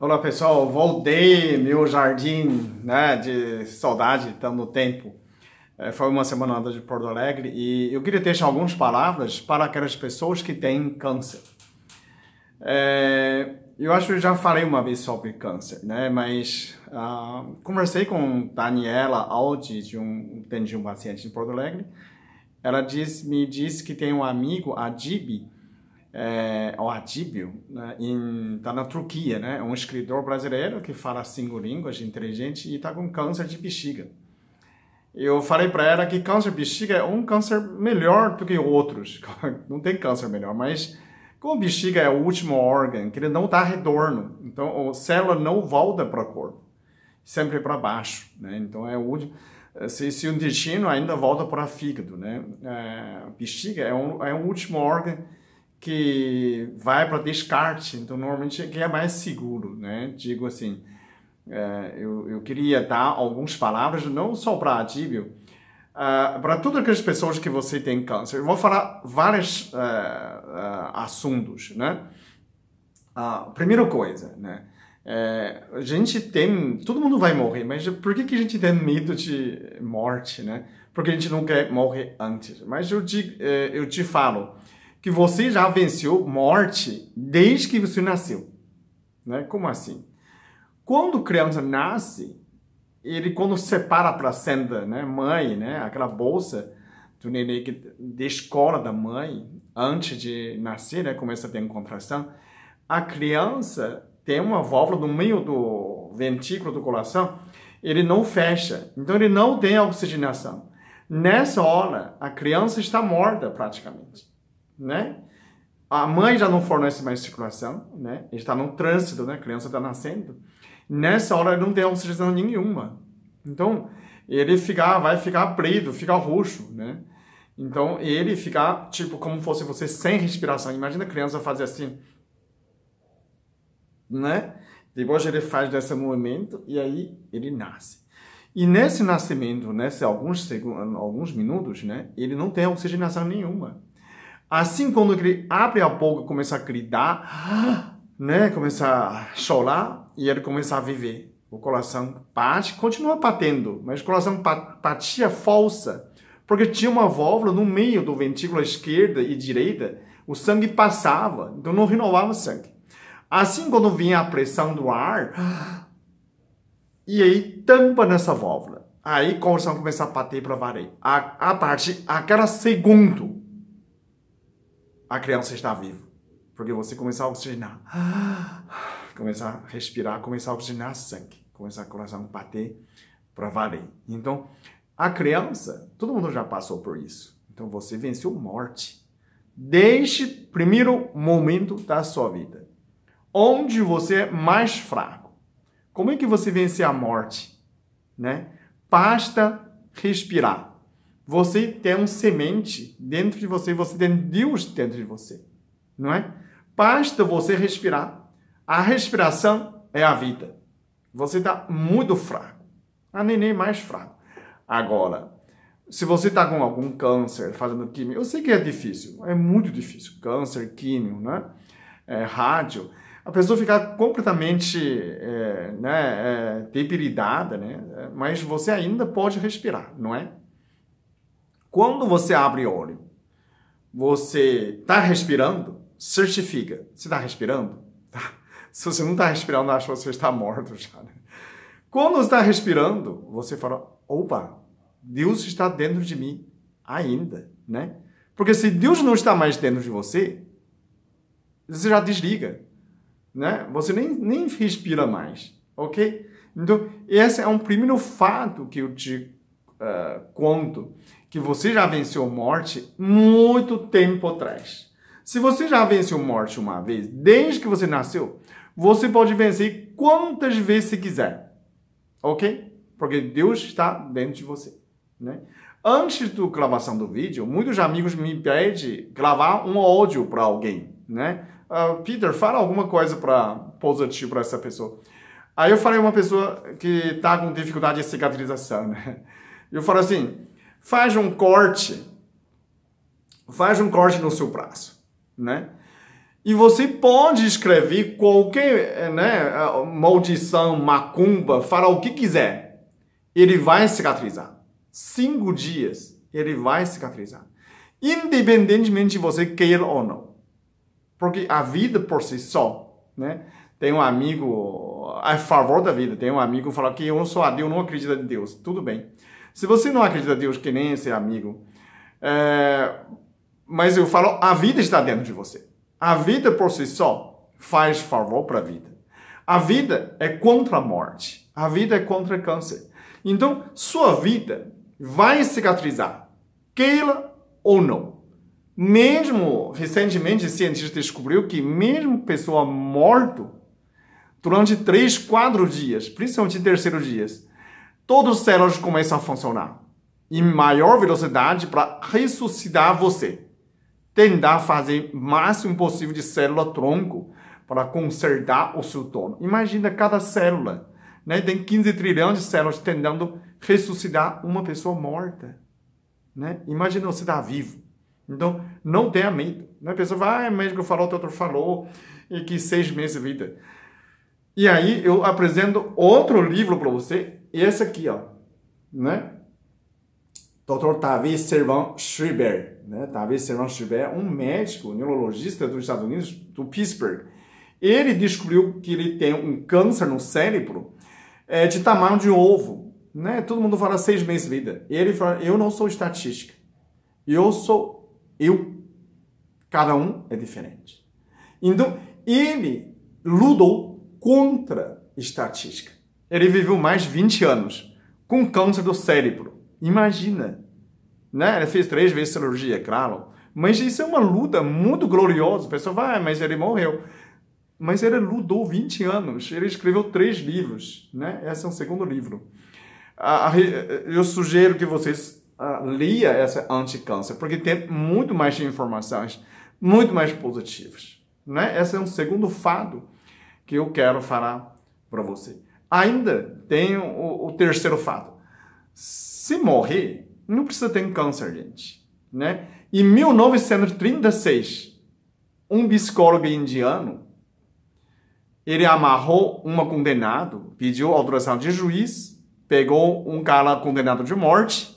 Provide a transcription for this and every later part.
Olá pessoal, voltei meu jardim né, de saudade, tanto tempo. É, foi uma semana de Porto Alegre e eu queria deixar algumas palavras para aquelas pessoas que têm câncer. É, eu acho que já falei uma vez sobre câncer, né? mas ah, conversei com Daniela Aldi, de um, de um paciente de Porto Alegre. Ela diz, me disse que tem um amigo, Adib, é, o Adíbio, né, está na Turquia, né, um escritor brasileiro que fala cinco línguas, inteligente, e está com câncer de bexiga. Eu falei para ela que câncer de bexiga é um câncer melhor do que outros. Não tem câncer melhor, mas como bexiga é o último órgão, que ele não dá retorno, então a célula não volta para o corpo, sempre para baixo. Né? Então é o último. Se, se o intestino ainda volta para o fígado, né? É, bexiga é, um, é o último órgão que vai para descarte, então normalmente é que é mais seguro, né? Digo assim, é, eu, eu queria dar algumas palavras, não só para Adíbio, uh, é, para todas aquelas pessoas que você tem câncer. Eu vou falar vários uh, é, uh, é, assuntos, né? Uh, primeira coisa, né? É, a gente tem, todo mundo vai morrer, mas por que, que a gente tem medo de morte, né? Porque a gente não quer morrer antes. Mas eu te, eu te falo, que você já venceu morte desde que você nasceu. Né? Como assim? Quando criança nasce, ele quando separa para a senda, né, mãe, né, aquela bolsa do neném que descola da mãe antes de nascer, né, começa a ter contração, a criança tem uma válvula no meio do ventículo do coração, ele não fecha, então ele não tem oxigenação. Nessa hora, a criança está morta praticamente né? A mãe já não fornece mais circulação, né? Ele está no trânsito, né? A criança está nascendo. Nessa hora ele não tem oxigenação nenhuma. Então, ele fica, vai ficar preto, fica roxo, né? Então, ele fica, tipo, como fosse você sem respiração. Imagina a criança fazer assim, né? Depois ele faz desse movimento e aí ele nasce. E nesse nascimento, nesse alguns segundos, alguns minutos, né, ele não tem oxigenação nenhuma. Assim, quando ele abre a boca, começa a gritar, né? Começa a chorar e ele começa a viver. O coração bate, continua batendo, mas o coração batia falsa, porque tinha uma válvula no meio do ventrículo esquerda e direita, o sangue passava, então não renovava o sangue. Assim, quando vinha a pressão do ar, e aí tampa nessa válvula. Aí o coração começa a bater para a parede. A, a partir, a segundo, a criança está viva. Porque você começar a oxigenar, começar a respirar, começar a oxigenar sangue, começar o coração a bater para valer. Então, a criança, todo mundo já passou por isso. Então, você venceu a morte. Desde o primeiro momento da sua vida, onde você é mais fraco. Como é que você vence a morte? Né? Basta respirar. Você tem um semente dentro de você, você tem Deus dentro de você, não é? Basta você respirar. A respiração é a vida. Você está muito fraco. A neném mais fraco. Agora, se você está com algum câncer, fazendo químio, eu sei que é difícil, é muito difícil. Câncer, químio, né? É, rádio. A pessoa ficar completamente é, né, é, debilitada, né? Mas você ainda pode respirar, não é? Quando você abre o olho, você está respirando? Certifica. Você está respirando? Tá. Se você não está respirando, acho que você está morto já. Né? Quando está respirando, você fala: opa, Deus está dentro de mim ainda, né? Porque se Deus não está mais dentro de você, você já desliga, né? Você nem, nem respira mais, ok? Então, esse é um primeiro fato que eu te uh, conto que você já venceu morte muito tempo atrás. Se você já venceu morte uma vez, desde que você nasceu, você pode vencer quantas vezes você quiser. Ok? Porque Deus está dentro de você. Né? Antes da gravação do vídeo, muitos amigos me pedem gravar um áudio para alguém. Né? Uh, Peter, fala alguma coisa para positivo para essa pessoa. Aí eu falei uma pessoa que está com dificuldade de cicatrização. Né? Eu falo assim, faz um corte, faz um corte no seu braço, né? E você pode escrever qualquer eh, né, maldição, macumba, fará o que quiser. Ele vai cicatrizar. Cinco dias, ele vai cicatrizar. Independentemente de você queira ou não. Porque a vida por si só, né? Tem um amigo a favor da vida, tem um amigo que fala que eu sou Deus, não acredito em Deus. Tudo bem. Se você não acredita em Deus, que nem ser amigo, é... mas eu falo, a vida está dentro de você. A vida por si só faz favor para a vida. A vida é contra a morte. A vida é contra o câncer. Então, sua vida vai cicatrizar, queira ou não. Mesmo recentemente, cientistas descobriu que mesmo pessoa morta durante três, quatro dias, principalmente terceiro dias, todos os células começam a funcionar em maior velocidade para ressuscitar você. Tentar fazer o máximo possível de célula-tronco para consertar o seu dono. Imagina cada célula. Né? Tem 15 trilhões de células tentando ressuscitar uma pessoa morta. Né? Imagina você estar tá vivo. Então, não tenha medo. Né? A pessoa vai, ah, é médico falou, o doutor falou, e que seis meses de vida. E aí eu apresento outro livro para você, esse aqui, ó, né? Dr. Tavi Servan Schreiber, né? Tavi Servan Schreiber, é um médico neurologista dos Estados Unidos, do Pittsburgh. Ele descobriu que ele tem um câncer no cérebro é, de tamanho de um ovo, né? Todo mundo fala seis meses de vida. E ele fala, eu não sou estatística, eu sou eu. Cada um é diferente. Então, ele ludou contra estatística. Ele viveu mais 20 anos com câncer do cérebro. Imagina! Né? Ele fez três vezes cirurgia, claro. Mas isso é uma luta muito gloriosa. O pessoal vai, ah, mas ele morreu. Mas ele lutou 20 anos. Ele escreveu três livros. Né? Esse é o segundo livro. Eu sugiro que vocês ah, leiam essa anti-câncer, porque tem muito mais informações, muito mais positivas. Né? Esse é um segundo fado que eu quero falar para você. Ainda tem o, o, terceiro fato. Se morrer, não precisa ter câncer, gente. Né? Em 1936, um psicólogo indiano, ele amarrou uma condenado, pediu autorização de juiz, pegou um cara condenado de morte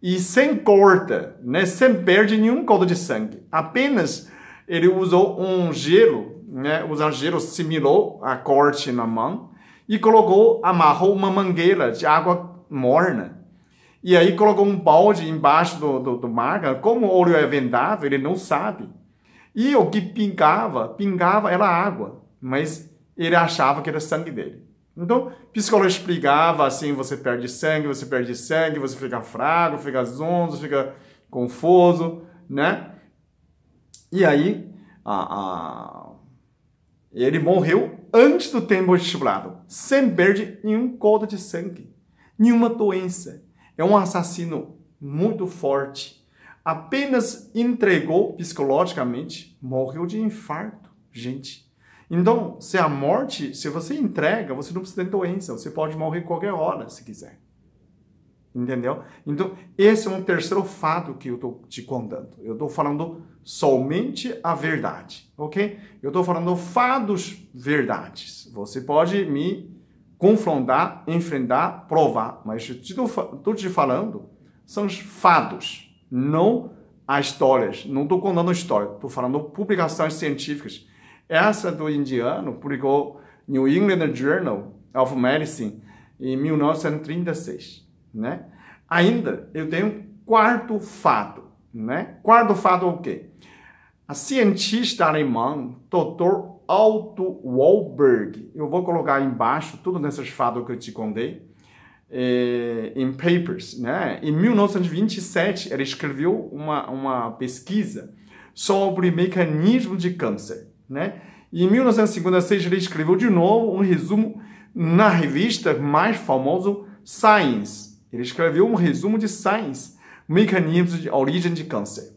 e sem corta, né, sem perder nenhum couro de sangue. Apenas ele usou um gelo né, o zagueiro a corte na mão e colocou, amarrou uma mangueira de água morna. E aí colocou um balde embaixo do, do, do maga. Como o olho é vendado, ele não sabe. E o que pingava, pingava era água, mas ele achava que era sangue dele. Então, psicólogo explicava assim, você perde sangue, você perde sangue, você fica fraco, fica zonzo, fica confuso, né? E aí, a, a, ele morreu antes do tempo estipulado, sem perder nenhum gota de sangue, nenhuma doença. É um assassino muito forte. Apenas entregou psicologicamente, morreu de infarto, gente. Então, se a morte, se você entrega, você não precisa ter doença, você pode morrer qualquer hora, se quiser. Entendeu? Então, esse é um terceiro fato que eu estou te contando. Eu estou falando somente a verdade, ok? Eu estou falando fados verdades. Você pode me confrontar, enfrentar, provar, mas estou te falando são os fados, não as histórias. Não estou contando história, estou falando publicações científicas. Essa do indiano publicou New England Journal of Medicine em 1936, né? Ainda eu tenho um quarto fato né? Quarto o quê? A cientista alemã, Dr. Otto Wahlberg, eu vou colocar embaixo tudo nesses fatos que eu te contei, é, em papers, né? Em 1927, ela escreveu uma, uma pesquisa sobre mecanismo de câncer, né? E em 1956, ele escreveu de novo um resumo na revista mais famosa Science. Ele escreveu um resumo de Science mecanismos de origem de câncer.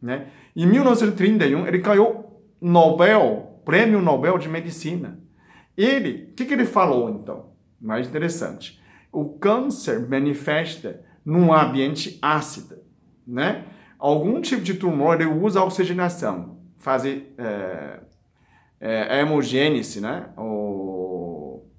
Né? Em 1931, ele ganhou Nobel, Prêmio Nobel de Medicina. Ele, o que, que ele falou então? Mais interessante. O câncer manifesta num ambiente ácido, né? Algum tipo de tumor ele usa oxigenação, faz é, é, hemogênese, né? Ou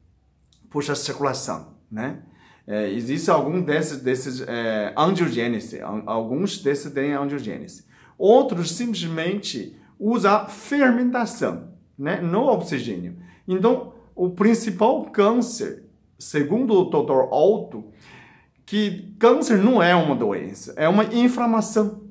puxa a circulação, né? É, existe algum desses, desses é, angiogênese, alguns desses têm angiogênese. Outros simplesmente usam fermentação, né, no oxigênio. Então, o principal câncer, segundo o Dr. Alto, que câncer não é uma doença, é uma inflamação.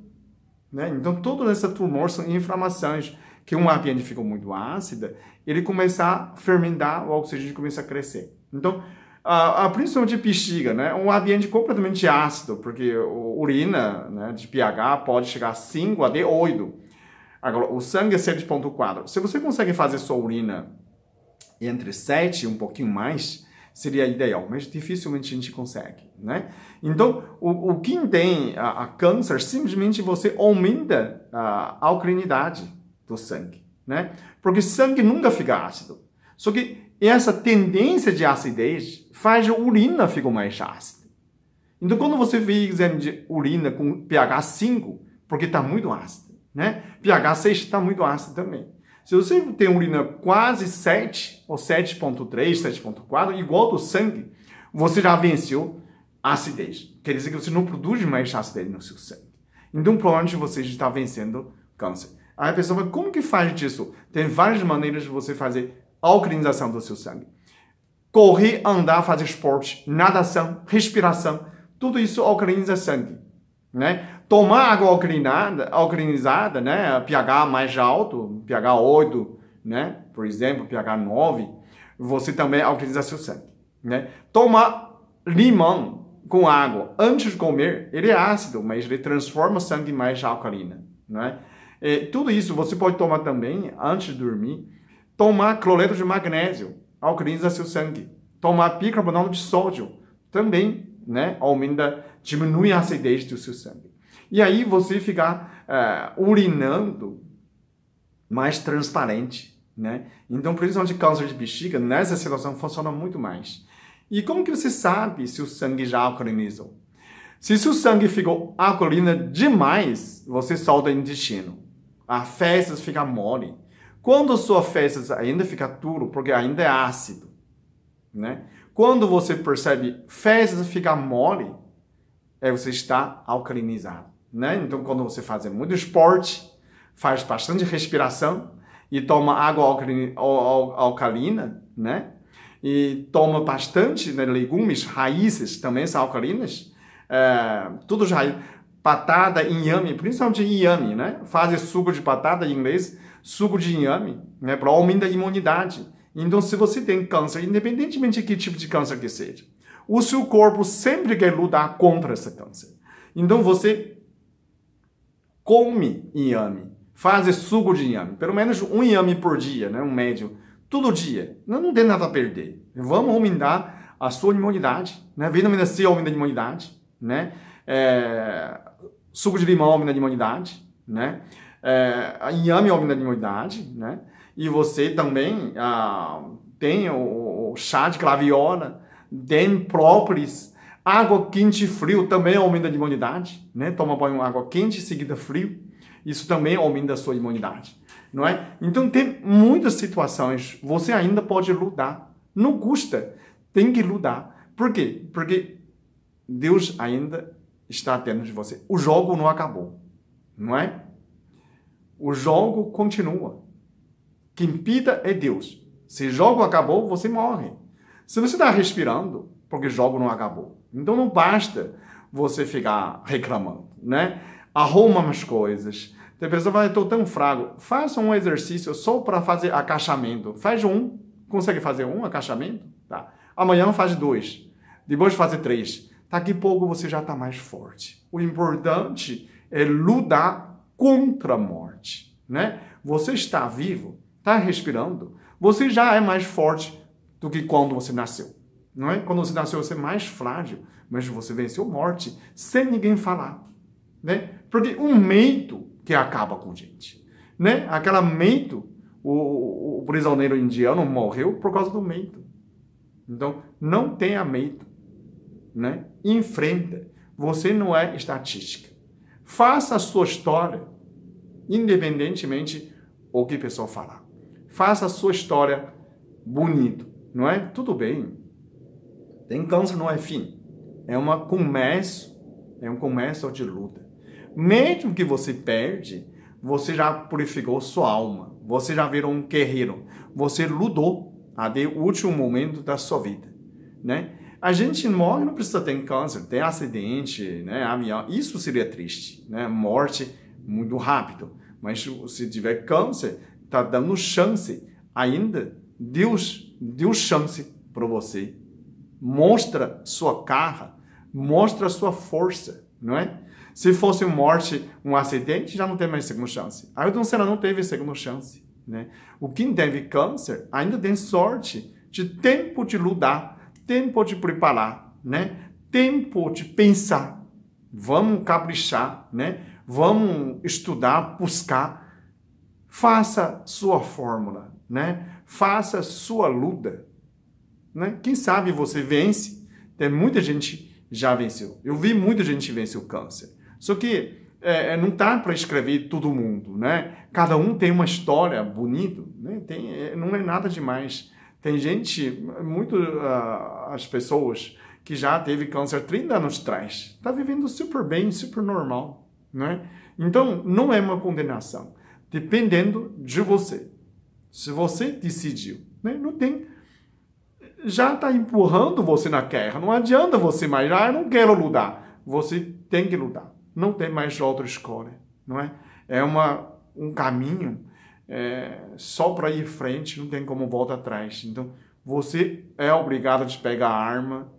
Né? Então, todas essas tumores são inflamações que um ambiente ficou muito ácido, ele começar a fermentar, o oxigênio começa a crescer. Então, a, a principalmente bexiga, né? Um ambiente completamente ácido, porque urina né, de pH pode chegar a 5 a 8. Agora, o sangue é 7.4. Se você consegue fazer sua urina entre 7 e um pouquinho mais, seria ideal, mas dificilmente a gente consegue, né? Então, o, o que tem a, a câncer, simplesmente você aumenta a alcalinidade do sangue, né? Porque sangue nunca fica ácido. Só que essa tendência de acidez faz a urina ficar mais ácida. Então, quando você vê, exame de urina com pH 5, porque está muito ácido, né? pH 6 está muito ácido também. Se você tem urina quase 7, ou 7.3, 7.4, igual do sangue, você já venceu a acidez. Quer dizer que você não produz mais acidez no seu sangue. Então, provavelmente, você está vencendo câncer. Aí a pessoa fala, como que faz disso? Tem várias maneiras de você fazer alcalinização do seu sangue. Correr, andar, fazer esporte, natação, respiração, tudo isso alcaliniza sangue, né? Tomar água alcalinada, alcalinizada, né? pH mais alto, pH 8, né? Por exemplo, pH 9, você também alcaliniza seu sangue, né? Tomar limão com água antes de comer, ele é ácido, mas ele transforma o sangue mais alcalina, né? E tudo isso você pode tomar também antes de dormir Tomar cloreto de magnésio alcaliniza seu sangue. Tomar bicarbonato de sódio também né, aumenta, diminui a acidez do seu sangue. E aí você ficar uh, eh, urinando mais transparente, né? Então, principalmente câncer de bexiga, nessa situação funciona muito mais. E como que você sabe se o sangue já alcalinizou? Se o sangue ficou alcalino demais, você solta o intestino. A fezes fica mole. Quando sua fezes ainda fica duro, porque ainda é ácido, né? Quando você percebe fezes ficar mole, é você está alcalinizado, né? Então, quando você faz muito esporte, faz bastante respiração e toma água alcalina, né? E toma bastante né, legumes, raízes também são alcalinas. É, eh, todos raízes, batata, inhame, principalmente inhame, né? Faz suco de patada em inglês suco de inhame, né, para aumentar a imunidade. Então, se você tem câncer, independentemente de que tipo de câncer que seja, o seu corpo sempre quer lutar contra esse câncer. Então, você come inhame, faz suco de inhame, pelo menos um inhame por dia, né, um médio, todo dia. Não tem nada a perder. Vamos aumentar a sua imunidade, né? Vitamina C aumenta a imunidade, né? É, suco de limão aumenta a imunidade, né? é, Yami a unanimidade, né? E você também ah, tem o, o, chá de claviola, tem própolis, água quente e frio também aumenta a imunidade, né? Toma banho água quente seguida frio, isso também aumenta a sua imunidade, não é? Então tem muitas situações, você ainda pode lutar, não custa, tem que lutar. Por quê? Porque Deus ainda está atento de você. O jogo não acabou, não é? O jogo continua. Quem pita é Deus. Se o jogo acabou, você morre. Se você está respirando, porque o jogo não acabou. Então não basta você ficar reclamando, né? Arruma umas coisas. Tem pessoa que fala, estou tão fraco. Faça um exercício só para fazer acachamento. Faz um. Consegue fazer um acachamento? Tá. Amanhã faz dois. Depois faz três. Daqui a pouco você já está mais forte. O importante é lutar contra a morte, né? Você está vivo, está respirando, você já é mais forte do que quando você nasceu. Não é? Quando você nasceu, você é mais frágil, mas você venceu morte sem ninguém falar, né? Porque um medo que acaba com gente, né? Aquela medo, o, o prisioneiro indiano morreu por causa do medo. Então, não tenha medo, né? Enfrenta. Você não é estatística. Faça a sua história independentemente o que o pessoal falar. Faça a sua história bonito, não é? Tudo bem. Tem câncer não é fim. É um começo, é um começo de luta. Mesmo que você perde, você já purificou sua alma. Você já virou um guerreiro. Você lutou até o último momento da sua vida, né? A gente morre, não precisa ter câncer, ter acidente, né, avião. Isso seria triste, né? Morte muito rápido. Mas se tiver câncer, está dando chance ainda. Deus deu chance para você. Mostra sua cara, mostra sua força, não é? Se fosse morte, um acidente, já não tem mais segunda chance. Ayrton Senna não teve segunda chance. Né? O quem teve câncer ainda tem sorte de tempo de lutar, tempo de preparar, né? tempo de pensar. Vamos caprichar, né? vamos estudar, buscar. Faça sua fórmula, né? Faça sua luta, né? Quem sabe você vence. Tem muita gente já venceu. Eu vi muita gente vencer o câncer. Só que é, é não tá para escrever todo mundo, né? Cada um tem uma história bonita, né? Tem, é, não é nada demais. Tem gente, muito uh, as pessoas que já teve câncer 30 anos atrás, tá vivendo super bem, super normal. Não é? Então, não é uma condenação, dependendo de você. Se você decidiu, né? não tem. Já está empurrando você na guerra, não adianta você mais, ah, eu não quero lutar. Você tem que lutar, não tem mais outra escolha, não é? É uma, um caminho é, só para ir frente, não tem como volta atrás. Então, você é obrigado a pegar a arma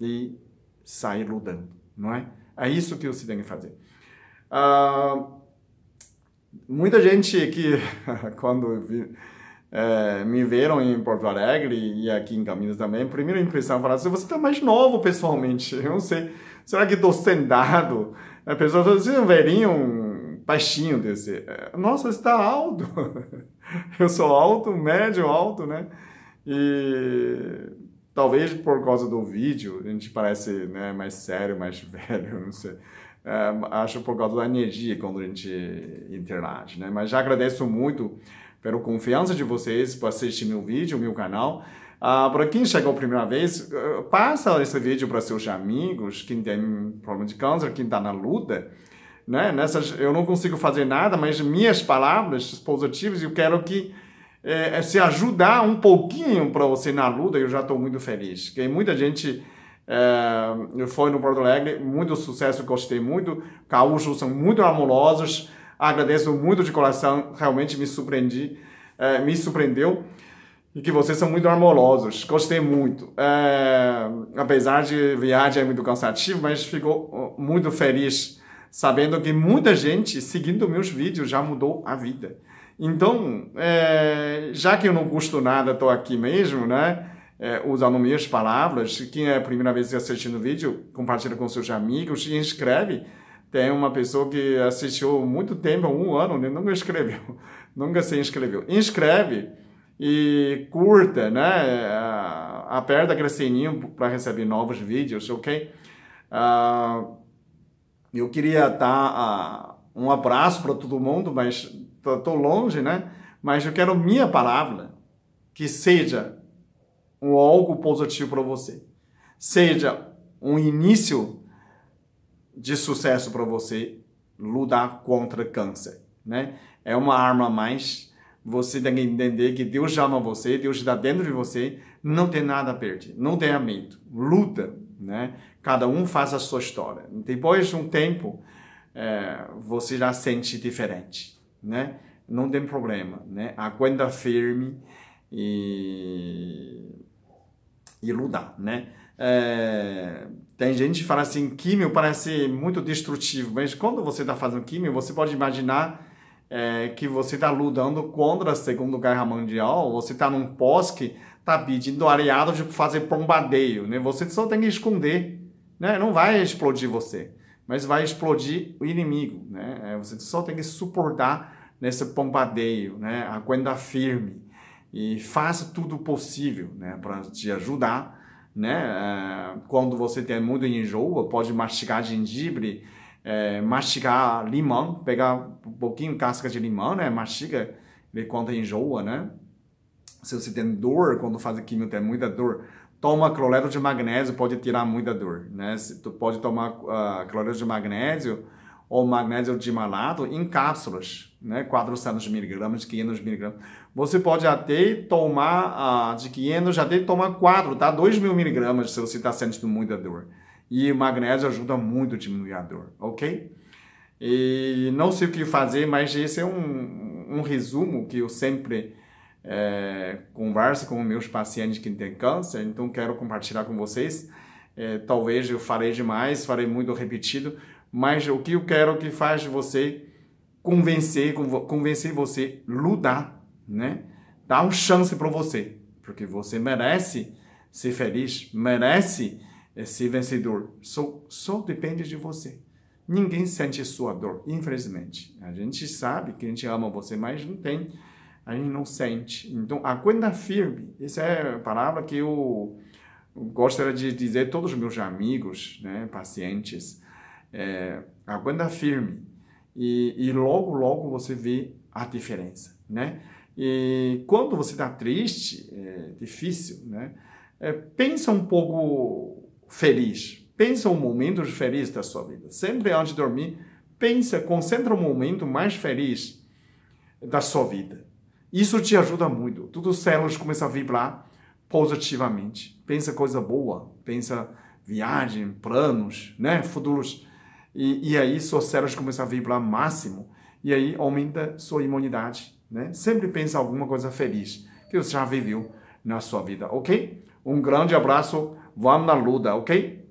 e sair lutando, não é? É isso que você tem que fazer. Uh, muita gente que, quando vi, é, me viram em Porto Alegre e aqui em Caminhos também, primeira impressão é falaram assim, você está mais novo pessoalmente, eu não sei, será que estou sentado? A pessoa fala assim, um velhinho, um baixinho desse, é, nossa, você está alto, eu sou alto, médio, alto, né? E Talvez por causa do vídeo, a gente parece né, mais sério, mais velho, não sei. É, acho por causa da energia quando a gente interage, né? Mas já agradeço muito pela confiança de vocês por assistir meu vídeo, meu canal. Ah, para quem chegou a primeira vez, eh, passa esse vídeo para seus amigos, quem tem problema de câncer, quem está na luta. Né? Nessas, eu não consigo fazer nada, mas minhas palavras positivas, eu quero que é, é se ajudar um pouquinho para você na luta, eu já estou muito feliz. Tem muita gente é, foi no Porto Alegre, muito sucesso, gostei muito. Caúchos são muito amorosos, agradeço muito de coração, realmente me surpreendi, é, me surpreendeu. E que vocês são muito amorosos, gostei muito. É, apesar de viagem é muito cansativo, mas ficou muito feliz sabendo que muita gente seguindo meus vídeos já mudou a vida. Então, é, já que eu não custo nada, estou aqui mesmo, né? É, usando minhas palavras, quem é a primeira vez que assistindo o vídeo, compartilha com seus amigos e inscreve. Tem uma pessoa que assistiu muito tempo, um ano, né? nunca escreveu, nunca se inscreveu. Inscreve e curta, né? É, aperta aquele sininho para receber novos vídeos, ok? Uh, eu queria dar uh, um abraço para todo mundo, mas estou longe, né? Mas eu quero minha palavra que seja um algo positivo para você, seja um início de sucesso para você lutar contra câncer, né? É uma arma a mais. Você tem que entender que Deus ama você, Deus está dentro de você, não tem nada a perder, não tenha medo, luta, né? Cada um faz a sua história. Depois de um tempo, é, você já sente diferente né? Não tem problema, né? Aguenta firme e, e lutar, né? É, tem gente que fala assim, químio parece muito destrutivo, mas quando você está fazendo químio, você pode imaginar é, que você está lutando contra a Segunda Guerra Mundial, você está num bosque, está pedindo aliados de fazer bombardeio, né? Você só tem que esconder, né? Não vai explodir você mas vai explodir o inimigo, né? É, você só tem que suportar nesse bombardeio, né? Aguenta firme e faça tudo possível, né? Para te ajudar, né? É, quando você tem muito enjoo, pode mastigar gengibre, é, mastigar limão, pegar um pouquinho casca de limão, né? Mastiga, ele quanto enjoa, né? Se você tem dor, quando faz quimio tem é muita dor, toma cloreto de magnésio, pode tirar muita dor, né? Se tu pode tomar uh, ah, cloreto de magnésio ou magnésio de malato em cápsulas, né? 400 miligramas, 500 miligramas. Você pode até tomar uh, de 500, até tomar 4, tá? 2 mil miligramas se você está sentindo muita dor. E o magnésio ajuda muito a diminuir a dor, ok? E não sei o que fazer, mas esse é um, um resumo que eu sempre é, conversa com meus pacientes que têm câncer, então quero compartilhar com vocês. É, talvez eu falei demais, farei muito repetido, mas o que eu quero que faz você convencer, convencer você lutar, né? Dar uma chance para você, porque você merece ser feliz, merece é, ser vencedor. Só, só depende de você. Ninguém sente sua dor, infelizmente. A gente sabe que a gente ama você, mas não tem a gente não sente. Então, a firme, essa é a palavra que eu gostaria de dizer a todos os meus amigos, né, pacientes, é, aguenta firme e, e, logo, logo você vê a diferença, né? E quando você está triste, é difícil, né? É, pensa um pouco feliz, pensa um momento feliz da sua vida. Sempre antes de dormir, pensa, concentra o um momento mais feliz da sua vida. Isso te ajuda muito. Todos os células começam a vibrar positivamente. Pensa coisa boa, pensa viagem, planos, né, futuros. E, e aí suas células começam a vibrar máximo. E aí aumenta sua imunidade, né? Sempre pensa alguma coisa feliz que você já viveu na sua vida, ok? Um grande abraço, vamos na luta, ok?